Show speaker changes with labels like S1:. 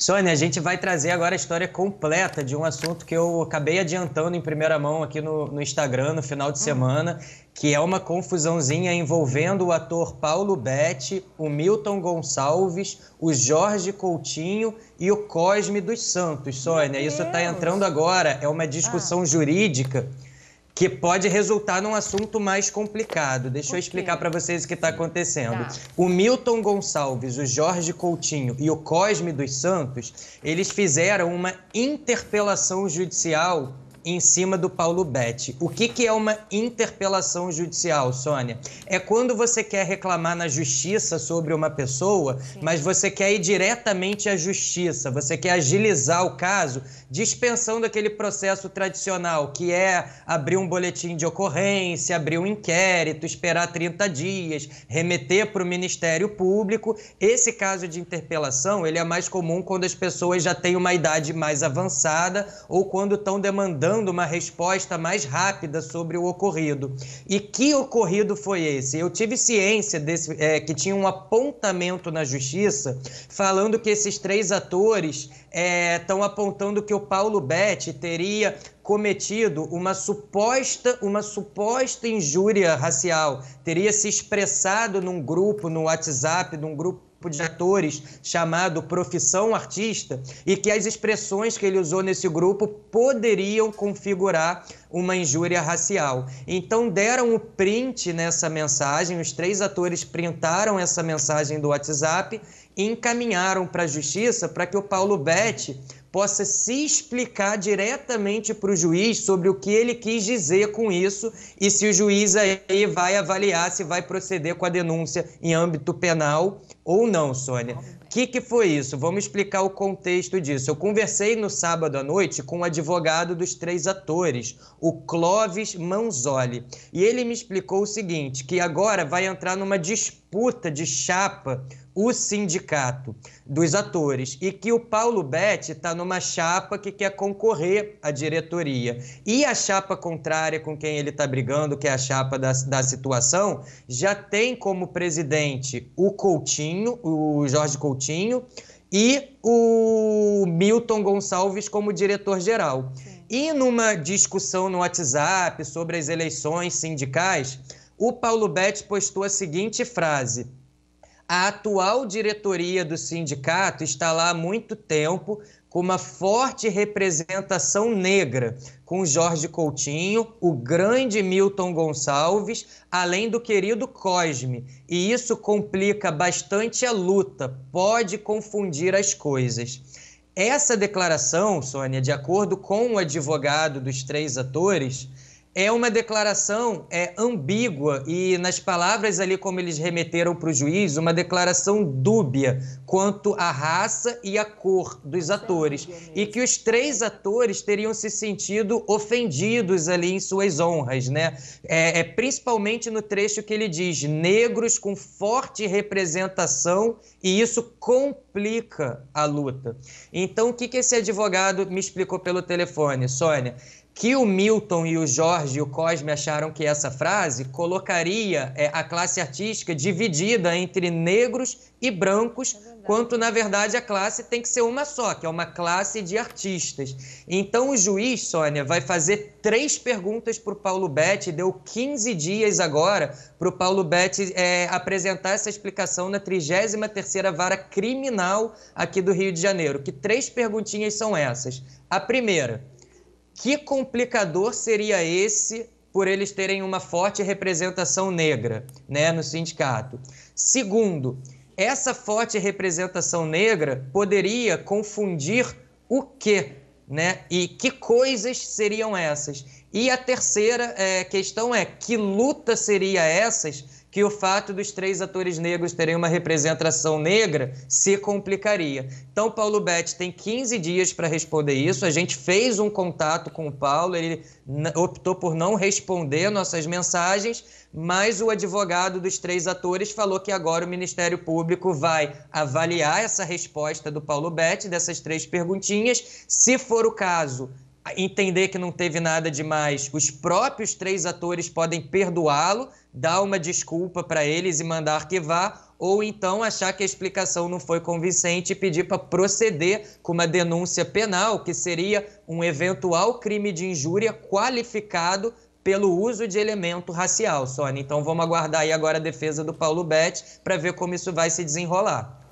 S1: Sônia, a gente vai trazer agora a história completa de um assunto que eu acabei adiantando em primeira mão aqui no, no Instagram no final de hum. semana, que é uma confusãozinha envolvendo o ator Paulo Betti, o Milton Gonçalves, o Jorge Coutinho e o Cosme dos Santos. Sônia, isso está entrando agora, é uma discussão ah. jurídica que pode resultar num assunto mais complicado. Deixa eu explicar para vocês o que está acontecendo. Tá. O Milton Gonçalves, o Jorge Coutinho e o Cosme dos Santos, eles fizeram uma interpelação judicial em cima do Paulo Betti. O que, que é uma interpelação judicial, Sônia? É quando você quer reclamar na justiça sobre uma pessoa, Sim. mas você quer ir diretamente à justiça, você quer agilizar o caso, dispensando aquele processo tradicional, que é abrir um boletim de ocorrência, abrir um inquérito, esperar 30 dias, remeter para o Ministério Público. Esse caso de interpelação, ele é mais comum quando as pessoas já têm uma idade mais avançada ou quando estão demandando dando uma resposta mais rápida sobre o ocorrido. E que ocorrido foi esse? Eu tive ciência desse, é, que tinha um apontamento na justiça falando que esses três atores estão é, apontando que o Paulo Betti teria cometido uma suposta uma suposta injúria racial, teria se expressado num grupo no WhatsApp, num grupo grupo de atores chamado Profissão Artista e que as expressões que ele usou nesse grupo poderiam configurar uma injúria racial. Então deram o print nessa mensagem, os três atores printaram essa mensagem do WhatsApp e encaminharam para a justiça para que o Paulo Betti possa se explicar diretamente para o juiz sobre o que ele quis dizer com isso e se o juiz aí vai avaliar se vai proceder com a denúncia em âmbito penal ou não, Sônia. O que, que foi isso? Vamos explicar o contexto disso. Eu conversei no sábado à noite com o um advogado dos três atores, o Clóvis Manzoli, e ele me explicou o seguinte, que agora vai entrar numa disputa de chapa o sindicato dos atores e que o Paulo Betti está numa chapa que quer concorrer à diretoria. E a chapa contrária com quem ele está brigando, que é a chapa da, da situação, já tem como presidente o Coutinho, o Jorge Coutinho, e o Milton Gonçalves como diretor-geral. E numa discussão no WhatsApp sobre as eleições sindicais, o Paulo Betti postou a seguinte frase a atual diretoria do sindicato está lá há muito tempo com uma forte representação negra, com Jorge Coutinho, o grande Milton Gonçalves, além do querido Cosme. E isso complica bastante a luta, pode confundir as coisas. Essa declaração, Sônia, de acordo com o advogado dos três atores, é uma declaração é, ambígua e, nas palavras ali como eles remeteram para o juiz, uma declaração dúbia quanto à raça e à cor dos é atores. E que os três atores teriam se sentido ofendidos ali em suas honras, né? É, é principalmente no trecho que ele diz: negros com forte representação e isso complica a luta. Então, o que, que esse advogado me explicou pelo telefone, Sônia? que o Milton e o Jorge e o Cosme acharam que essa frase colocaria é, a classe artística dividida entre negros e brancos, é quanto na verdade a classe tem que ser uma só, que é uma classe de artistas. Então o juiz, Sônia, vai fazer três perguntas para o Paulo Betti, deu 15 dias agora para o Paulo Betti é, apresentar essa explicação na 33ª Vara Criminal aqui do Rio de Janeiro. Que três perguntinhas são essas? A primeira que complicador seria esse por eles terem uma forte representação negra né, no sindicato? Segundo, essa forte representação negra poderia confundir o quê? Né? E que coisas seriam essas? E a terceira é, questão é que luta seria essas que o fato dos três atores negros terem uma representação negra se complicaria. Então, Paulo Betti tem 15 dias para responder isso. A gente fez um contato com o Paulo, ele optou por não responder nossas mensagens, mas o advogado dos três atores falou que agora o Ministério Público vai avaliar essa resposta do Paulo Betti, dessas três perguntinhas. Se for o caso, entender que não teve nada demais, os próprios três atores podem perdoá-lo, dar uma desculpa para eles e mandar arquivar, ou então achar que a explicação não foi convincente e pedir para proceder com uma denúncia penal, que seria um eventual crime de injúria qualificado pelo uso de elemento racial, Sônia. Então vamos aguardar aí agora a defesa do Paulo Betti para ver como isso vai se desenrolar.